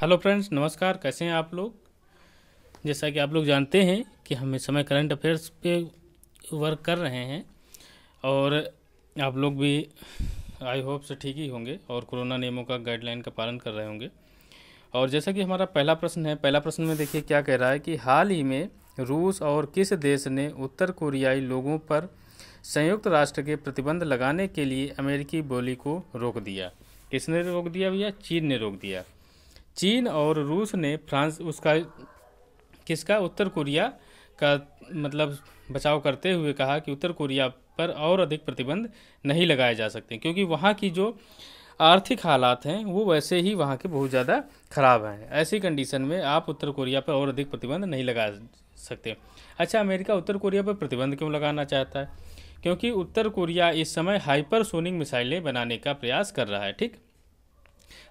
hello friends नमस्कार कैसे हैं आप लोग जैसा कि आप लोग जानते हैं कि हम इस समय करंट अफेयर्स पे वर्क कर रहे हैं और आप लोग भी आई होप से ठीक ही होंगे और कोरोना नियमों का गाइडलाइन का पालन कर रहे होंगे और जैसा कि हमारा पहला प्रश्न है पहला प्रश्न में देखिए क्या कह रहा है कि हाल ही में रूस और किस देश ने उत्तर कोरियाई लोगों पर संयुक्त राष्ट्र के प्रतिबंध लगाने के लिए अमेरिकी बोली को रोक दिया किसने रोक दिया भैया चीन ने रोक दिया चीन और रूस ने फ्रांस उसका किसका उत्तर कोरिया का मतलब बचाव करते हुए कहा कि उत्तर कोरिया पर और अधिक प्रतिबंध नहीं लगाए जा सकते क्योंकि वहाँ की जो आर्थिक हालात हैं वो वैसे ही वहाँ के बहुत ज़्यादा ख़राब हैं ऐसी कंडीशन में आप उत्तर कोरिया पर और अधिक प्रतिबंध नहीं लगा सकते अच्छा अमेरिका उत्तर कोरिया पर प्रतिबंध क्यों लगाना चाहता है क्योंकि उत्तर कोरिया इस समय हाइपरसोनिक मिसाइलें बनाने का प्रयास कर रहा है ठीक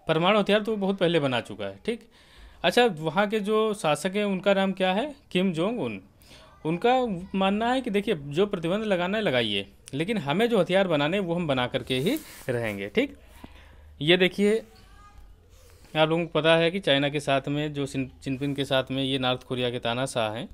परमाणु हथियार तो वो बहुत पहले बना चुका है ठीक अच्छा वहाँ के जो शासक हैं उनका नाम क्या है किम जोंग उन उनका मानना है कि देखिए जो प्रतिबंध लगाना है लगाइए लेकिन हमें जो हथियार बनाने वो हम बना करके ही रहेंगे ठीक ये देखिए आप लोगों को पता है कि चाइना के साथ में जो चिनपिन के साथ में ये नॉर्थ कोरिया के तानाशाह हैं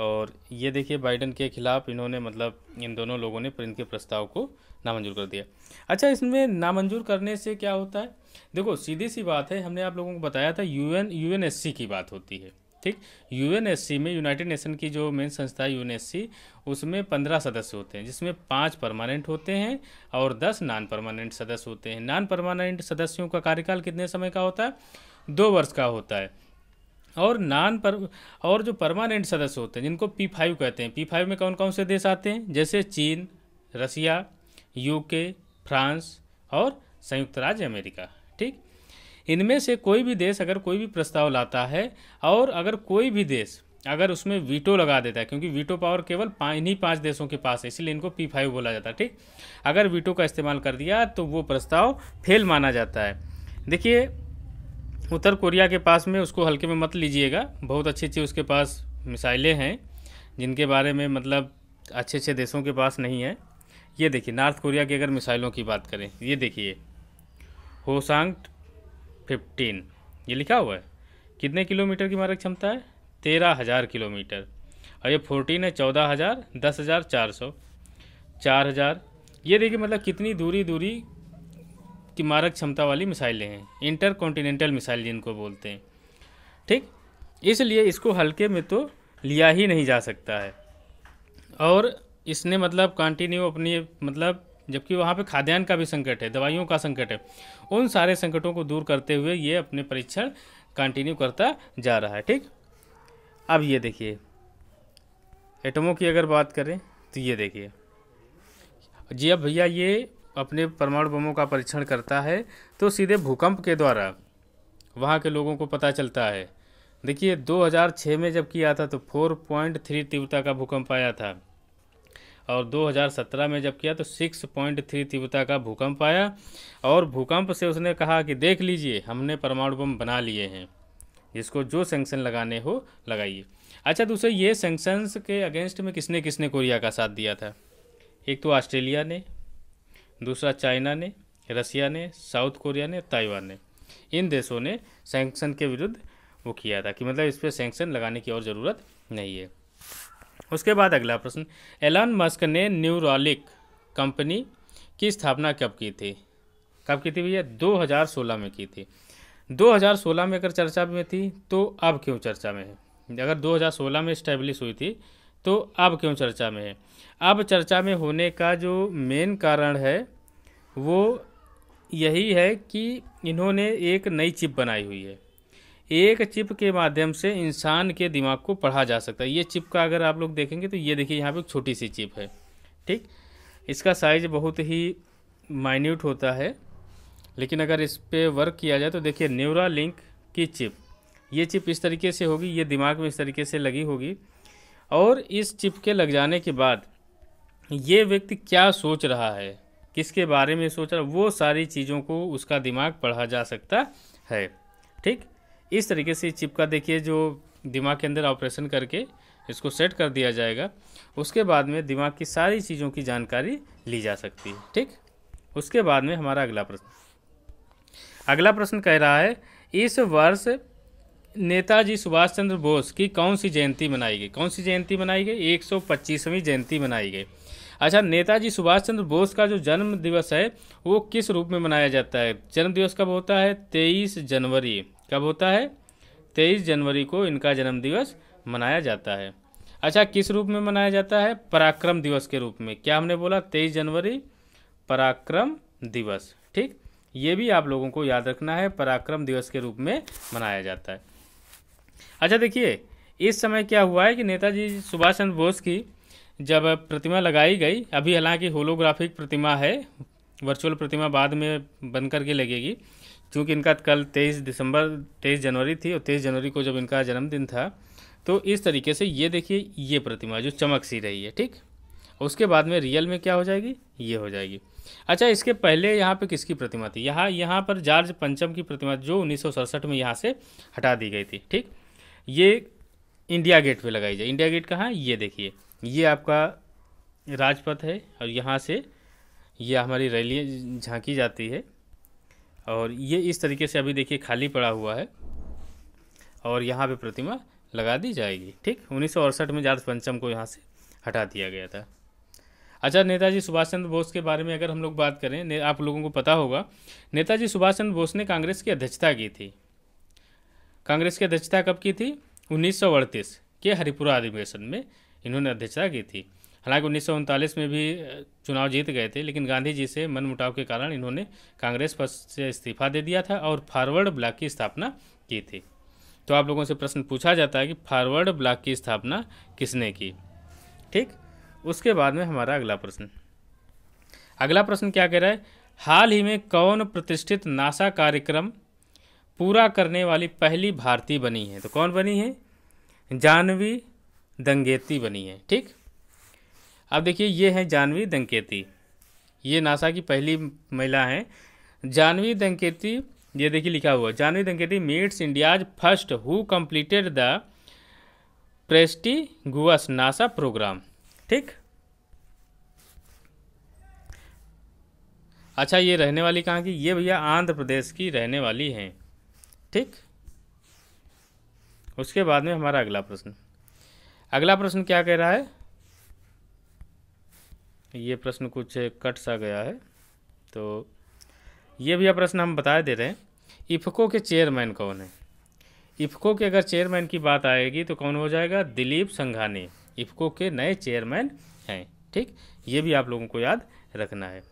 और ये देखिए बाइडन के खिलाफ इन्होंने मतलब इन दोनों लोगों ने इनके प्रस्ताव को नामंजूर कर दिया अच्छा इसमें नामंजूर करने से क्या होता है देखो सीधी सी बात है हमने आप लोगों को बताया था यूएन यूएनएससी की बात होती है ठीक यूएनएससी में यूनाइटेड नेशन की जो मेन संस्था है यूएनएससी उसमें पंद्रह सदस्य होते हैं जिसमें पाँच परमानेंट होते हैं और दस नॉन परमानेंट सदस्य होते हैं नॉन परमानेंट सदस्यों का कार्यकाल कितने समय का होता है दो वर्ष का होता है और नान पर और जो परमानेंट सदस्य होते हैं जिनको पी फाइव कहते हैं पी फाइव में कौन कौन से देश आते हैं जैसे चीन रसिया यूके फ्रांस और संयुक्त राज्य अमेरिका ठीक इनमें से कोई भी देश अगर कोई भी प्रस्ताव लाता है और अगर कोई भी देश अगर उसमें वीटो लगा देता है क्योंकि वीटो पावर केवल इन्हीं पाँच देशों के पास है इसलिए इनको पी फाइव बोला जाता है ठीक अगर वीटो का इस्तेमाल कर दिया तो वो प्रस्ताव फेल माना जाता है देखिए उत्तर कोरिया के पास में उसको हल्के में मत लीजिएगा बहुत अच्छी अच्छी उसके पास मिसाइलें हैं जिनके बारे में मतलब अच्छे अच्छे देशों के पास नहीं है ये देखिए नॉर्थ कोरिया की अगर मिसाइलों की बात करें ये देखिए होसांग फिफ्टीन ये लिखा हुआ है कितने किलोमीटर की मारक क्षमता है तेरह हज़ार किलोमीटर और ये फोर्टीन है चौदह हज़ार दस हज़ार चार सौ चार हज़ार ये देखिए मतलब कितनी दूरी दूरी की मारक क्षमता वाली मिसाइलें हैं इंटर कॉन्टिनेंटल मिसाइल जिनको बोलते हैं ठीक इसलिए इसको हल्के में तो लिया ही नहीं जा सकता है और इसने मतलब कंटिन्यू अपनी मतलब जबकि वहाँ पे खाद्यान्न का भी संकट है दवाइयों का संकट है उन सारे संकटों को दूर करते हुए ये अपने परीक्षण कंटिन्यू करता जा रहा है ठीक अब ये देखिए एटमों की अगर बात करें तो ये देखिए जी अब भैया ये अपने परमाणु बमों का परीक्षण करता है तो सीधे भूकंप के द्वारा वहाँ के लोगों को पता चलता है देखिए 2006 में जब किया था तो 4.3 तीव्रता का भूकंप आया था और 2017 में जब किया तो 6.3 तीव्रता का भूकंप आया और भूकंप से उसने कहा कि देख लीजिए हमने परमाणु बम बना लिए हैं जिसको जो सेंक्शन लगाने हो लगाइए अच्छा दूसरे ये सेंक्शंस के अगेंस्ट में किसने किसने कोरिया का साथ दिया था एक तो ऑस्ट्रेलिया ने दूसरा चाइना ने रसिया ने साउथ कोरिया ने ताइवान ने इन देशों ने सैंक्शन के विरुद्ध वो किया था कि मतलब इस पर सेंक्शन लगाने की और ज़रूरत नहीं है उसके बाद अगला प्रश्न एलान मस्क ने न्यूरोलिक कंपनी की स्थापना कब की थी कब की थी भैया 2016 में की थी 2016 में अगर चर्चा में थी तो अब क्यों चर्चा में है अगर 2016 में इस्टेब्लिश हुई थी तो अब क्यों चर्चा में है अब चर्चा में होने का जो मेन कारण है वो यही है कि इन्होंने एक नई चिप बनाई हुई है एक चिप के माध्यम से इंसान के दिमाग को पढ़ा जा सकता है ये चिप का अगर आप लोग देखेंगे तो ये देखिए यहाँ पे एक छोटी सी चिप है ठीक इसका साइज़ बहुत ही माइन्यूट होता है लेकिन अगर इस पर वर्क किया जाए तो देखिए न्यूरा लिंक की चिप ये चिप इस तरीके से होगी ये दिमाग में इस तरीके से लगी होगी और इस चिप के लग जाने के बाद ये व्यक्ति क्या सोच रहा है किसके बारे में सोच रहा वो सारी चीज़ों को उसका दिमाग पढ़ा जा सकता है ठीक इस तरीके से चिप देखिए जो दिमाग के अंदर ऑपरेशन करके इसको सेट कर दिया जाएगा उसके बाद में दिमाग की सारी चीज़ों की जानकारी ली जा सकती है ठीक उसके बाद में हमारा अगला प्रश्न अगला प्रश्न कह रहा है इस वर्ष नेताजी सुभाष चंद्र बोस की कौन सी जयंती मनाई गई कौन सी जयंती मनाई गई 125वीं जयंती मनाई गई अच्छा नेताजी सुभाष चंद्र बोस का जो जन्म दिवस है वो किस रूप में मनाया जाता है जन्म दिवस कब होता है तेईस जनवरी कब होता है तेईस जनवरी को इनका जन्म दिवस मनाया जाता है अच्छा किस रूप में मनाया जाता है पराक्रम दिवस के रूप में क्या हमने बोला तेईस जनवरी पराक्रम दिवस ठीक ये भी आप लोगों को याद रखना है पराक्रम दिवस के रूप में मनाया जाता है अच्छा देखिए इस समय क्या हुआ है कि नेताजी सुभाष चंद्र बोस की जब प्रतिमा लगाई गई अभी हालांकि होलोग्राफिक प्रतिमा है वर्चुअल प्रतिमा बाद में बन करके लगेगी क्योंकि इनका कल तेईस दिसंबर तेईस जनवरी थी और तेईस जनवरी को जब इनका जन्मदिन था तो इस तरीके से ये देखिए ये प्रतिमा जो चमक सी रही है ठीक उसके बाद में रियल में क्या हो जाएगी ये हो जाएगी अच्छा इसके पहले यहाँ पे किसकी प्रतिमा थी यहाँ यहाँ पर जॉर्ज पंचम की प्रतिमा जो उन्नीस में यहाँ से हटा दी गई थी ठीक ये इंडिया गेट पे लगाई जाए इंडिया गेट कहाँ ये देखिए ये आपका राजपथ है और यहाँ से ये हमारी रैली झांकी जाती है और ये इस तरीके से अभी देखिए खाली पड़ा हुआ है और यहाँ पे प्रतिमा लगा दी जाएगी ठीक उन्नीस में जात पंचम को यहाँ से हटा दिया गया था अच्छा नेताजी सुभाष चंद्र बोस के बारे में अगर हम लोग बात करें आप लोगों को पता होगा नेताजी सुभाष चंद्र बोस ने कांग्रेस की अध्यक्षता की थी कांग्रेस की अध्यक्षता कब की थी उन्नीस के हरिपुरा अधिवेशन में इन्होंने अध्यक्षता की थी हालांकि उन्नीस में भी चुनाव जीत गए थे लेकिन गांधी जी से मनमुटाव के कारण इन्होंने कांग्रेस पद से इस्तीफा दे दिया था और फॉरवर्ड ब्लॉक की स्थापना की थी तो आप लोगों से प्रश्न पूछा जाता है कि फॉरवर्ड ब्लॉक की स्थापना किसने की ठीक उसके बाद में हमारा अगला प्रश्न अगला प्रश्न क्या कह रहा है हाल ही में कौन प्रतिष्ठित नासा कार्यक्रम पूरा करने वाली पहली भारतीय बनी है तो कौन बनी है जानवी दंगेती बनी है ठीक अब देखिए ये है जानवी दंकेती ये नासा की पहली महिला हैं जानवी दंकेती ये देखिए लिखा हुआ Jahnavi Dangeti makes India's first who completed the prestigious NASA programme ठीक अच्छा ये रहने वाली कहाँ की ये भैया आंध्र प्रदेश की रहने वाली हैं ठीक उसके बाद में हमारा अगला प्रश्न अगला प्रश्न क्या कह रहा है ये प्रश्न कुछ कट सा गया है तो ये भी प्रश्न हम बता दे रहे हैं इफको के चेयरमैन कौन है इफको के अगर चेयरमैन की बात आएगी तो कौन हो जाएगा दिलीप संघानी इफको के नए चेयरमैन हैं ठीक ये भी आप लोगों को याद रखना है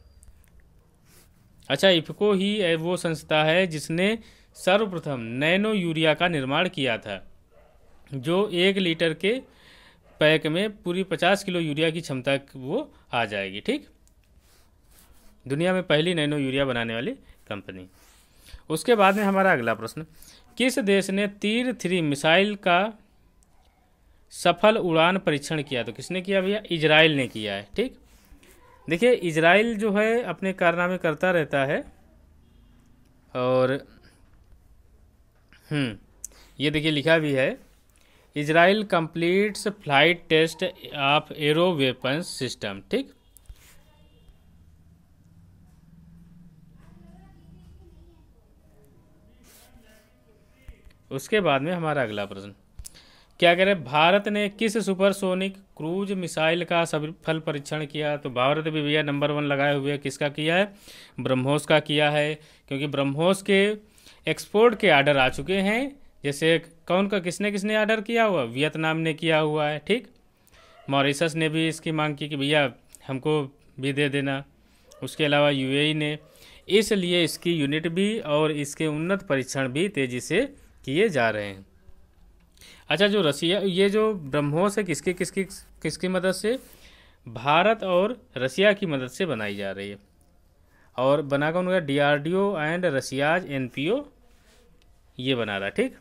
अच्छा इफको ही वो संस्था है जिसने सर्वप्रथम नैनो यूरिया का निर्माण किया था जो एक लीटर के पैक में पूरी पचास किलो यूरिया की क्षमता वो आ जाएगी ठीक दुनिया में पहली नैनो यूरिया बनाने वाली कंपनी उसके बाद में हमारा अगला प्रश्न किस देश ने तीर थ्री मिसाइल का सफल उड़ान परीक्षण किया तो किसने किया भैया इजराइल ने किया है ठीक देखिए इजराइल जो है अपने कारनामे करता रहता है और हम्म, ये देखिए लिखा भी है Israel completes flight test of Arrow weapons system ठीक उसके बाद में हमारा अगला प्रश्न क्या कह रहे भारत ने किस सुपरसोनिक क्रूज मिसाइल का सफल परीक्षण किया तो भारत भी भैया नंबर वन लगाए हुए किसका किया है ब्रह्मोस का किया है क्योंकि ब्रह्मोस के एक्सपोर्ट के आर्डर आ चुके हैं जैसे कौन का किसने किसने आर्डर किया हुआ वियतनाम ने किया हुआ है ठीक मॉरिशस ने भी इसकी मांग की कि भैया हमको भी दे देना उसके अलावा यूएई ने इसलिए इसकी यूनिट भी और इसके उन्नत परीक्षण भी तेज़ी से किए जा रहे हैं अच्छा जो रसिया ये जो ब्रह्मोस है किसकी किसकी किसकी मदद से भारत और रसिया की मदद से बनाई जा रही है और बना कौन गया D R D O and Russia's N P O ये बना रहा ठीक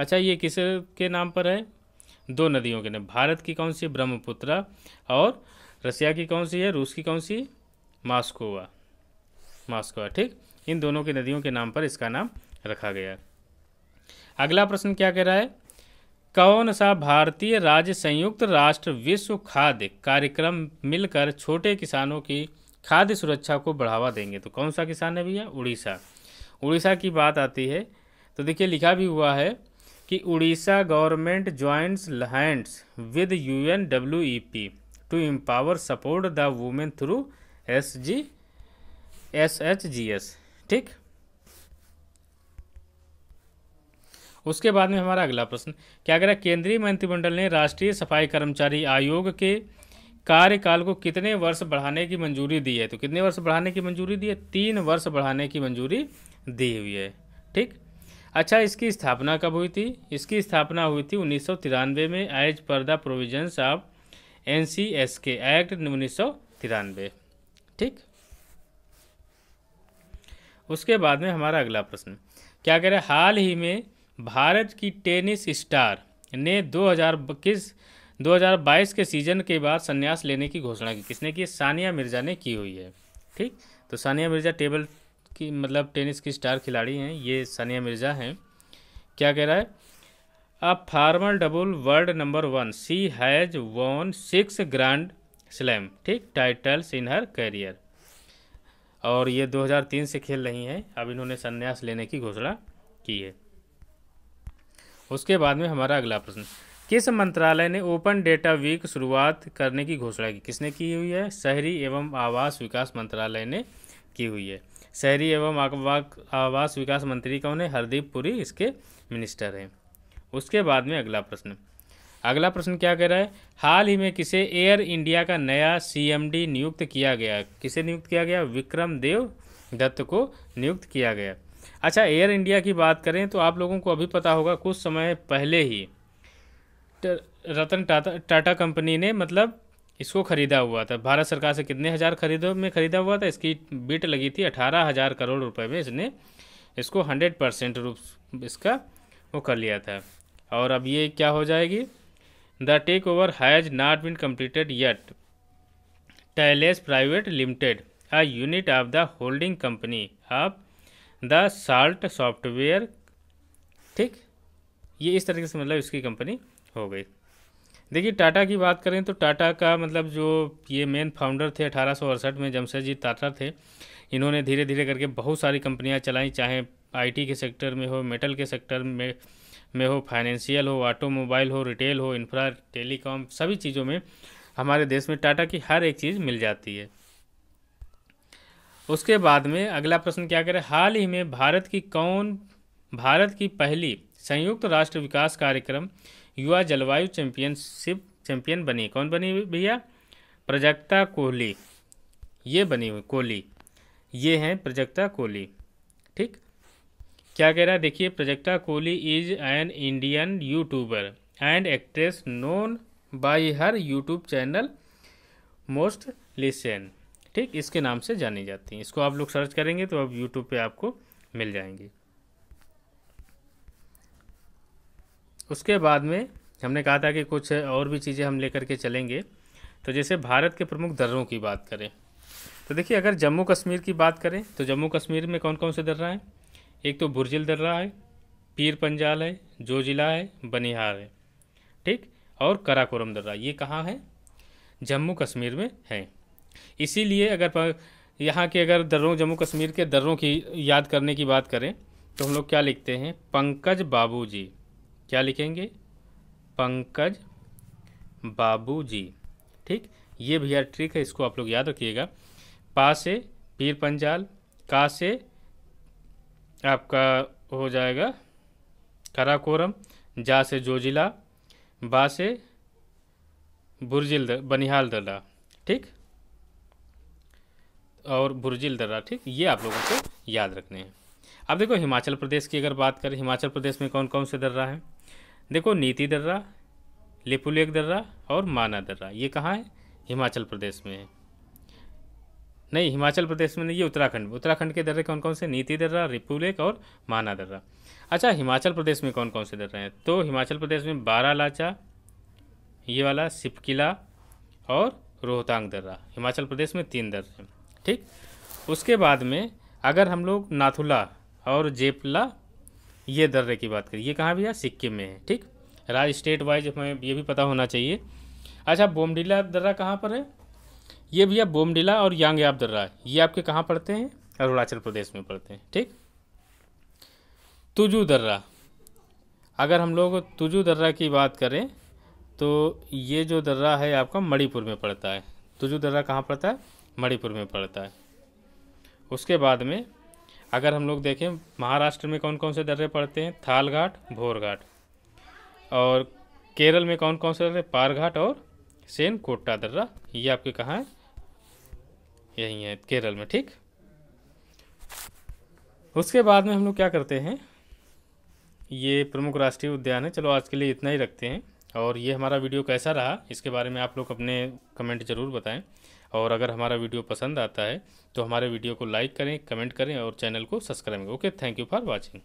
अच्छा ये किस के नाम पर है दो नदियों के नाम भारत की कौन सी ब्रह्मपुत्र और रसिया की कौन सी है रूस की कौन सी मास्कोवा मास्कोवा ठीक इन दोनों की नदियों के नाम पर इसका नाम रखा गया अगला प्रश्न क्या कह रहा है कौन सा भारतीय राज्य संयुक्त राष्ट्र विश्व खाद्य कार्यक्रम मिलकर छोटे किसानों की खाद्य सुरक्षा को बढ़ावा देंगे तो कौन सा किसान है भैया उड़ीसा उड़ीसा की बात आती है तो देखिए लिखा भी हुआ है कि Orissa government joins hands with U N W E P to empower support the women through S G S H G S ठीक उसके बाद में हमारा अगला प्रश्न क्या कह रहा है केंद्रीय मंत्रिमंडल ने राष्ट्रीय सफाई कर्मचारी आयोग के कार्यकाल को कितने वर्ष बढ़ाने की मंजूरी दी है तो कितने वर्ष बढ़ाने की मंजूरी दी है तीन वर्ष बढ़ाने की मंजूरी दी हुई है ठीक अच्छा इसकी स्थापना कब हुई थी इसकी स्थापना हुई थी उन्नीस में as per the provisions of N C S K act उन्नीस ठीक उसके बाद में हमारा अगला प्रश्न क्या कह रहे हैं हाल ही में भारत की टेनिस स्टार ने 2021 2022 के सीजन के बाद संन्यास लेने की घोषणा की किसने की सानिया मिर्ज़ा ने की हुई है ठीक तो सानिया मिर्ज़ा टेबल की मतलब टेनिस की स्टार खिलाड़ी हैं ये सानिया मिर्ज़ा हैं क्या कह रहा है a former double world number one she has won six grand slam ठीक टाइटल्स इन हर करियर और ये 2003 से खेल रही हैं अब इन्होंने संन्यास लेने की घोषणा की है उसके बाद में हमारा अगला प्रश्न किस मंत्रालय ने ओपन डेटा वीक शुरुआत करने की घोषणा की किसने की हुई है शहरी एवं आवास विकास मंत्रालय ने की हुई है शहरी एवं आवास विकास मंत्री कौन है हरदीप पुरी इसके मिनिस्टर हैं उसके बाद में अगला प्रश्न अगला प्रश्न क्या कह रहा है हाल ही में किसे एयर इंडिया का नया सीएमडी नियुक्त किया गया किसे नियुक्त किया गया विक्रम देव दत्त को नियुक्त किया गया अच्छा एयर इंडिया की बात करें तो आप लोगों को अभी पता होगा कुछ समय पहले ही रतन टाटा टाटा कंपनी ने मतलब इसको खरीदा हुआ था भारत सरकार से कितने हज़ार खरीदों में खरीदा हुआ था इसकी बिट लगी थी अठारह हज़ार करोड़ रुपए में इसने इसको हंड्रेड परसेंट रूप इसका वो कर लिया था और अब ये क्या हो जाएगी the take over has not been completed yet Talace private limited a unit of the holding company of the salt software ठीक ये इस तरीके से मतलब इसकी कंपनी हो गई देखिए टाटा की बात करें तो टाटा का मतलब जो ये मेन फाउंडर थे अठारह में जमशेद जी टाटा थे इन्होंने धीरे धीरे करके बहुत सारी कंपनियां चलाई चाहे आईटी के सेक्टर में हो मेटल के सेक्टर में में हो फाइनेंशियल हो ऑटोमोबाइल हो रिटेल हो इंफ्रा टेलीकॉम सभी चीज़ों में हमारे देश में टाटा की हर एक चीज़ मिल जाती है उसके बाद में अगला प्रश्न क्या करें हाल ही में भारत की कौन भारत की पहली संयुक्त राष्ट्र विकास कार्यक्रम युवा जलवायु चैंपियनशिप चैंपियन बनी कौन बनी भैया प्रजक्ता कोहली ये बनी हुई कोहली ये हैं प्रजक्ता कोहली ठीक क्या कह रहा है देखिए Prajakta Koli is an Indian YouTuber and actress known by her YouTube channel MostlySane ठीक इसके नाम से जानी जाती हैं इसको आप लोग सर्च करेंगे तो अब यूट्यूब पे आपको मिल जाएंगी उसके बाद में हमने कहा था कि कुछ और भी चीज़ें हम लेकर के चलेंगे तो जैसे भारत के प्रमुख दर्रों की बात करें तो देखिए अगर जम्मू कश्मीर की बात करें तो जम्मू कश्मीर में कौन कौन से दर्रा हैं एक तो भुरजिल दर्रा है पीर पंजाल है जोजिला है बनिहार है ठीक और कराकोरम दर्रा ये कहाँ है जम्मू कश्मीर में है इसीलिए अगर यहाँ के अगर दर्रों जम्मू कश्मीर के दर्रों की याद करने की बात करें तो हम लोग क्या लिखते हैं पंकज बाबू जी क्या लिखेंगे पंकज बाबूजी ठीक ये भैया ट्रिक है इसको आप लोग याद रखिएगा पा से पीर पंजाल का से आपका हो जाएगा कराकोरम जा से जोजिला बा से बुरजिल बनिहाल दर्रा ठीक और बुरजिल दर्रा ठीक ये आप लोगों को याद रखने हैं अब देखो हिमाचल प्रदेश की अगर बात करें हिमाचल प्रदेश में कौन कौन से दर्रा हैं देखो नीति दर्रा लिपुलेख दर्रा और माना दर्रा ये कहाँ है हिमाचल प्रदेश में है नहीं हिमाचल प्रदेश में नहीं ये उत्तराखंड में उत्तराखंड के दर्रे कौन कौन से नीति दर्रा रिपुलेक और माना दर्रा अच्छा हिमाचल प्रदेश में कौन कौन से दर्रे हैं तो हिमाचल प्रदेश में बारह लाचा ये वाला सिपकिला और रोहतांग दर्रा हिमाचल प्रदेश में तीन दर्रे हैं ठीक उसके बाद में अगर हम लोग नाथुला और जेपला ये दर्रे की बात करें ये कहाँ भैया सिक्किम में है ठीक राज्य स्टेट वाइज हमें ये भी पता होना चाहिए अच्छा बोमडिला दर्रा कहाँ पर है ये भैया बोमडिला और यांगयाब दर्रा ये आपके कहाँ पड़ते हैं अरुणाचल प्रदेश में पड़ते हैं ठीक तुजू दर्रा अगर हम लोग तुजू दर्रा की बात करें तो ये जो दर्रा है आपका मणिपुर में पड़ता है तुजू दर्रा कहाँ पड़ता है मणिपुर में पड़ता है उसके बाद में अगर हम लोग देखें महाराष्ट्र में कौन कौन से दर्रे पड़ते हैं थाल घाट भोर घाट और केरल में कौन कौन से दर्रे पार घाट और सेन कोटा दर्रा ये आपके कहाँ है यहीं है केरल में ठीक उसके बाद में हम लोग क्या करते हैं ये प्रमुख राष्ट्रीय उद्यान है चलो आज के लिए इतना ही रखते हैं और ये हमारा वीडियो कैसा रहा इसके बारे में आप लोग अपने कमेंट ज़रूर बताएं और अगर हमारा वीडियो पसंद आता है तो हमारे वीडियो को लाइक करें कमेंट करें और चैनल को सब्सक्राइब करें okay thank you for watching